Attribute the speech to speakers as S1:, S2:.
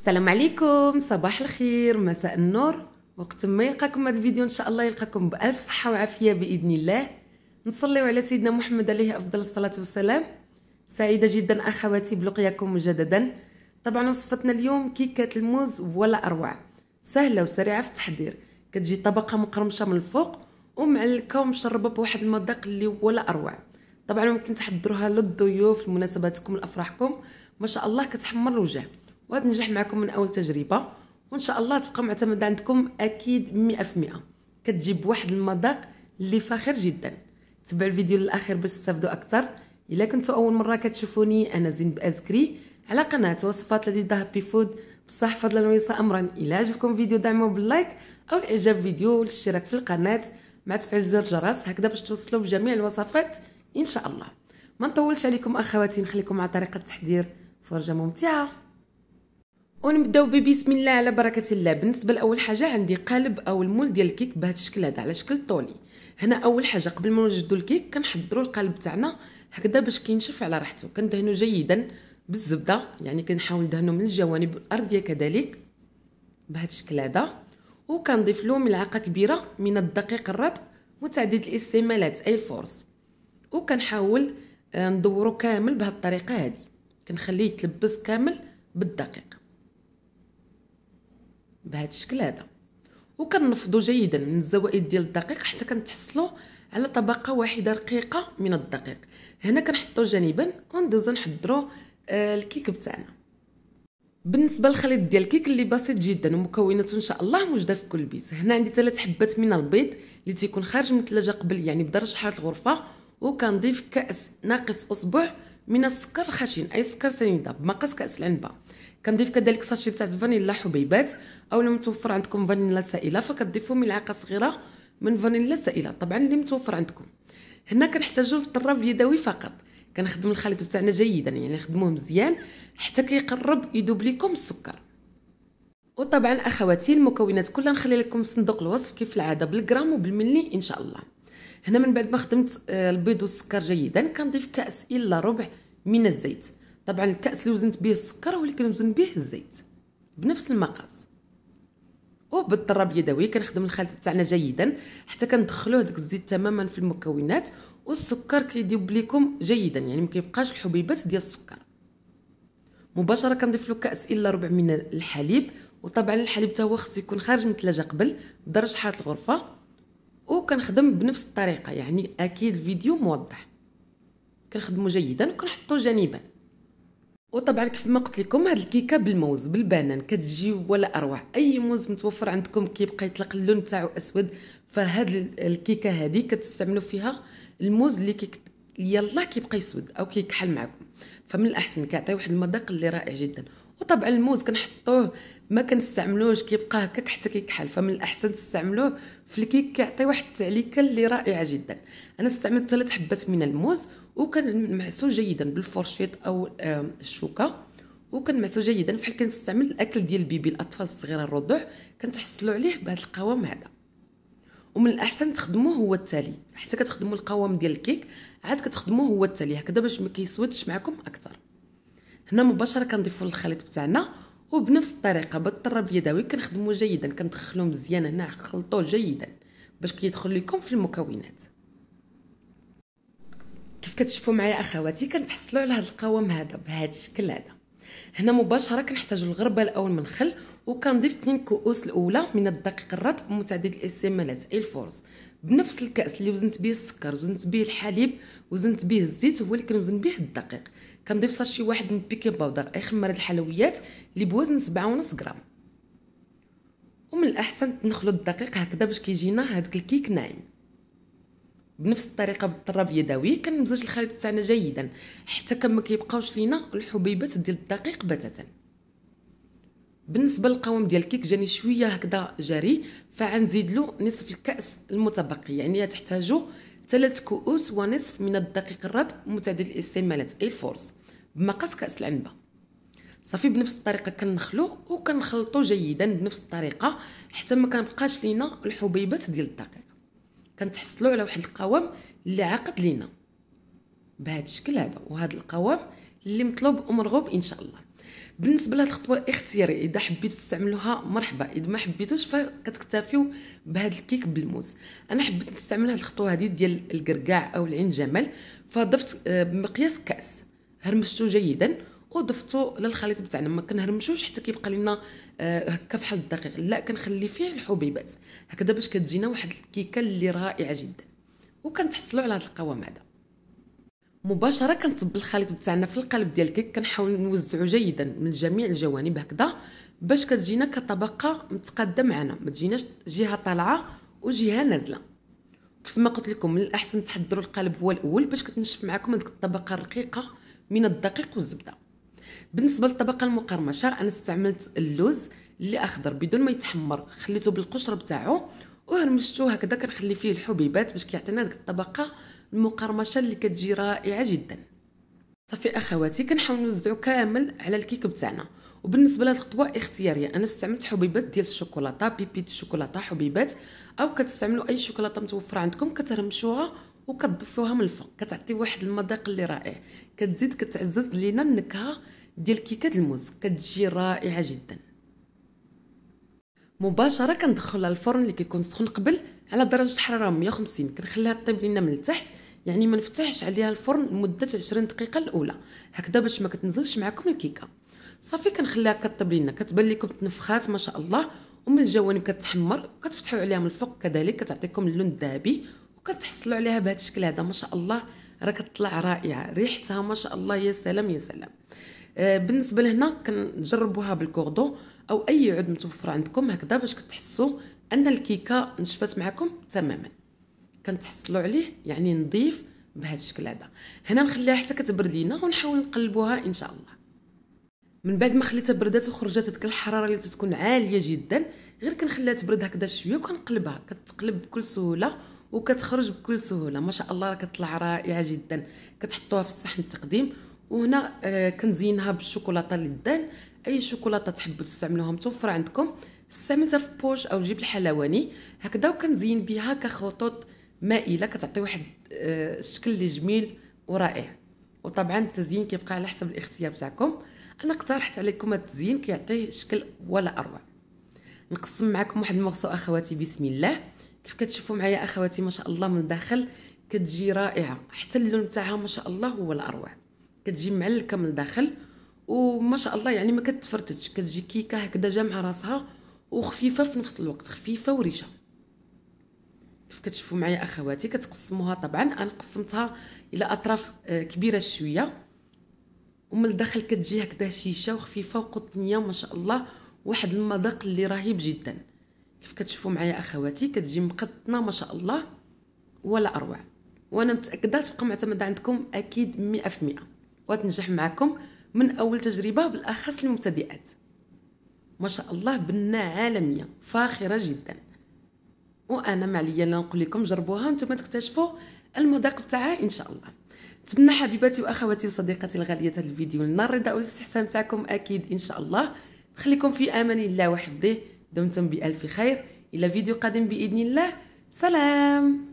S1: السلام عليكم صباح الخير مساء النور وقت ما يلقاكم هذا الفيديو ان شاء الله يلقاكم بالف صحه وعافيه باذن الله نصليو على سيدنا محمد عليه افضل الصلاه والسلام سعيده جدا اخواتي بلقياكم مجددا طبعا وصفتنا اليوم كيكه الموز ولا اروع سهله وسريعه في التحضير كتجي طبقه مقرمشه من الفوق ومعلكه ومشربه بواحد المذاق اللي ولا اروع طبعا ممكن تحضروها للضيوف لمناسباتكم لافراحكم ما شاء الله كتحمر الوجه وغتنجح معكم من اول تجربه وان شاء الله تبقى معتمده عندكم اكيد 100% كتجيب واحد المذاق اللي فاخر جدا تبع الفيديو للاخر باش تستافدوا اكثر الا كنتوا اول مره كتشوفوني انا زين بازكري على قناه وصفات لذيذه هابي فود بصح فضلا وليس امرا الا عجبكم الفيديو دعموا باللايك او الاعجاب فيديو والاشتراك في القناه مع تفعيل زر الجرس هكذا باش توصلوا بجميع الوصفات ان شاء الله ما نطولش عليكم اخواتي نخليكم مع طريقه التحضير فرجه ممتعه ونبداو ببسم الله على بركه الله بالنسبه لاول حاجه عندي قالب او المول ديال الكيك بهذا الشكل هذا على شكل طولي هنا اول حاجه قبل ما نوجدوا الكيك كنحضروا القالب تاعنا هكذا باش كينشف على راحته كندهنو جيدا بالزبده يعني كنحاول ندهنو من الجوانب الارضيه كذلك بهذا الشكل هذا وكنضيف له ملعقه كبيره من الدقيق الرطب وتعديد الاستعمالات اي الفورس وكنحاول آه، ندورو كامل بهذه الطريقه هذه كنخليه يتلبس كامل بالدقيق بهذا الشكل هذا وكنفضوا جيدا من الزوائد ديال الدقيق حتى كنتحصلوا على طبقه واحده رقيقه من الدقيق هنا كنحطو جانبا وندوزو نحضروا آه الكيك بتاعنا بالنسبه للخليط ديال الكيك اللي بسيط جدا ومكوناته ان شاء الله موجوده في كل بيت هنا عندي ثلاث حبات من البيض اللي تيكون خارج من الثلاجه قبل يعني بدرجه حراره الغرفه وكنضيف كاس ناقص اصبع من السكر الخشن اي سكر سنيده بمقاس كاس العنبه كنضيف كذلك ساشي تاع فانيلا حبيبات او لم متوفر عندكم فانيلا سائله فكتضيفوا ملعقه صغيره من فانيلا سائله طبعا اللي متوفر عندكم هنا كنحتاجو في الطراب اليدوي فقط كنخدم الخليط تاعنا جيدا يعني نخدموه مزيان حتى كيقرب يذوب لكم السكر وطبعا اخواتي المكونات كلها نخلي لكم صندوق الوصف كيف العاده بالغرام وبالملي ان شاء الله هنا من بعد ما خدمت آه، البيض والسكر جيدا كنضيف كاس الا ربع من الزيت طبعا الكاس اللي وزنت به السكر هو اللي كنوزن به الزيت بنفس المقاس وبالضرب يدوي كنخدم الخليط تاعنا جيدا حتى كندخلو هذاك الزيت تماما في المكونات والسكر كيذوب لكم جيدا يعني ما كيبقاش الحبيبات ديال السكر مباشره كنضيف له كاس الا ربع من الحليب وطبعا الحليب تا هو خصو يكون خارج من الثلاجه قبل درجه حراره الغرفه وكنخدم بنفس الطريقه يعني اكيد الفيديو موضح كنخدمو جيدا وكنحطو جانبا وطبعا كيف ما قلت لكم هاد الكيكه بالموز بالبنان كتجي ولا اروع اي موز متوفر عندكم كيبقى يطلق اللون تاعو اسود فهاد الكيكه هادي كتستعملوا فيها الموز اللي يلا كيبقى يسود او كيكحل معكم فمن الاحسن كيعطي واحد المذاق اللي رائع جدا وطبعا الموز كنحطوه ما كنستعملوش كيبقى هكاك حتى كيكحل فمن الاحسن تستعملوه في الكيك كيعطي واحد التعليكه اللي رائعه جدا انا استعملت ثلاث حبات من الموز وكنمعسو جيدا بالفرشيط او الشوكه وكنمعسو جيدا فحال كنستعمل الاكل ديال البيبي الاطفال الصغيره الرضوع كنتحصلوا عليه بهذا القوام هذا ومن الاحسن تخدموه هو التالي حتى كتخدموا القوام ديال الكيك عاد كتخدموه هو التالي هكذا باش ما كيسودش معكم اكثر هنا مباشره كنضيفوا الخليط بتاعنا وبنفس الطريقه بالطراب اليدوي كنخدموه جيدا كندخلوه مزيان هنا خلطوه جيدا باش كيدخل لكم في المكونات كيف كتشوفوا معايا اخواتي كنتحصلوا على هذا القوام هذا بهذا الشكل هذا هنا مباشره كنحتاجوا الغربه الاول من الخل وكنضيف 2 كؤوس الاولى من الدقيق الرطب متعدد الاستعمالات الفورس بنفس الكاس اللي وزنت به السكر وزنت به الحليب وزنت به الزيت هو اللي كنوزن به الدقيق كنضيف ساشي واحد من البيكين باودر يخمر الحلويات اللي بوزن 7.5 غرام ومن الاحسن تنخلو الدقيق هكذا باش كيجينا هذاك الكيك ناعم بنفس الطريقه بالطراب اليدوي كنمزج الخليط تاعنا جيدا حتى كما كيبقاوش لينا الحبيبات ديال الدقيق بتاتا بالنسبه للقوام ديال الكيك جاني شويه هكذا جري فغنزيد له نصف الكاس المتبقي يعني تحتاجوا ثلاث كؤوس ونصف من الدقيق الرطب متعدد الاستعمالات اي الفورس بمقاس كاس العنبه صافي بنفس الطريقه كنخلو وكنخلطو جيدا بنفس الطريقه حتى ما كنبقاش لينا الحبيبات ديال الدقيق كنتحصلوا على واحد القوام اللي عقد لينا بهذا الشكل هذا وهذا القوام اللي مطلوب ومرغوب ان شاء الله بالنسبه لهاد الخطوه اختياري اذا حبيتو تستعملوها مرحبا اذا ما حبيتوش فكتكتفيو بهاد الكيك بالموز انا حبيت نستعمل هاد الخطوه هادي ديال الكركاع او العين جمل فضفت بمقياس آه، كاس هرمشتو جيدا وضفتو للخليط بتاعنا ما كنهرمشوش حتى كيبقى لنا آه، هكا فحال الدقيق لا كنخلي فيه الحبيبات هكذا باش كتجينا واحد الكيكه اللي رائعه جدا وكنتحصلوا على هذا القوام هذا مباشره كنصب الخليط بتاعنا في القالب ديال الكيك كنحاول نوزعو جيدا من جميع الجوانب هكذا باش كتجينا كطبقه متقاده معنا ما تجيناش جهه طالعه وجهه نازله كيف ما قلت لكم من الاحسن تحضروا القالب هو الاول باش كتنشف معكم هذيك الطبقه الرقيقه من الدقيق والزبده بالنسبه للطبقه المقرمشه انا استعملت اللوز اللي اخضر بدون ما يتحمر خليته بالقشره بتاعه وهرمشتو هكذا كنخلي فيه الحبيبات باش كيعطينا ديك الطبقه المقرمشه اللي كتجي رائعه جدا صافي اخواتي كنحاولوا نوزعوا كامل على الكيك بتاعنا وبالنسبه لهاد الخطوه اختياريه انا استعملت حبيبات ديال الشوكولاته بيبيت الشوكولاته حبيبات او كتستعملوا اي شوكولاته متوفره عندكم كترمشوها وكتضفوها من الفوق كتعطي واحد المذاق اللي رائع كتزيد كتعزز لينا النكهه ديال كيكه الموز كتجي رائعه جدا مباشره كندخلها الفرن اللي كيكون سخون قبل على درجه حراره 150 كنخليها طيب لينا من التحت يعني ما نفتحش عليها الفرن لمده 20 دقيقه الاولى هكذا باش ما كتنزلش معكم الكيكه صافي كنخليها كطيب لينا كتبان لكم تنفخات ما شاء الله ومن الجوانب كتحمر كتفتحوا عليها من الفوق كذلك كتعطيكم اللون الذهبي وكتحصلوا عليها بهذا الشكل هذا ما شاء الله راه كتطلع رائعه ريحتها ما شاء الله يا سلام يا سلام آه بالنسبه لهنا كنجربوها بالكوردو او اي عود متوفر عندكم هكذا باش كتحسوا ان الكيكه نشفت معكم تماما كنتحصلوا عليه يعني نضيف بهذا الشكل هذا هنا نخليها حتى كتبرد لينا ونحاول نقلبوها ان شاء الله من بعد ما خليتها بردات وخرجت ديك الحراره اللي تتكون عاليه جدا غير كنخليها تبرد هكذا شويه وكنقلبها كتقلب بكل سهوله وكتخرج بكل سهوله ما شاء الله راه كتطلع رائعه جدا كتحطوها في الصحن التقديم وهنا آه كنزينها بالشوكولاته اللي دان اي شوكولاته تحبوا تستعملوها متوفره عندكم استعملتها في بوش او جيب الحلواني هكذا وكنزين بها كخطوط مائله كتعطي واحد الشكل آه، اللي جميل ورائع وطبعا التزيين كيبقى على حسب الاختيار بتاعكم انا اقترحت عليكم التزيين كيعطيه شكل ولا اروع نقسم معكم واحد المغصو اخواتي بسم الله كيف كتشوفوا معايا اخواتي ما شاء الله من الداخل كتجي رائعه حتى اللون تاعها ما شاء الله هو الاروع كتجي معلكه من الداخل وما شاء الله يعني ما كتفرتش كتجي كيكه هكذا جامعه راسها وخفيفه في نفس الوقت خفيفه وريشه كيف كتشوفوا معايا اخواتي كتقسموها طبعا انا قسمتها الى اطراف آه، كبيره شويه ومن الداخل كتجي هكذا شيشة وخفيفه وقطنيه ما شاء الله واحد المذاق اللي رهيب جدا كيف كتشوفوا معايا اخواتي كتجي مقطنه ما شاء الله ولا اروع وانا متاكده تبقى معتمده عندكم اكيد مئة مئة وتنجح معكم من اول تجربه بالاخص للمبتدئات ما شاء الله بنة عالمية فاخرة جدا وانا ما عليا لا نقول لكم جربوها وانتم تكتشفوا المذاق بتاعها ان شاء الله نتمنى حبيباتي واخواتي وصديقاتي الغاليه هذا الفيديو لنا الرضا والاستحسان تاعكم اكيد ان شاء الله نخليكم في امان الله وحفظه دمتم بالف خير الى فيديو قادم باذن الله سلام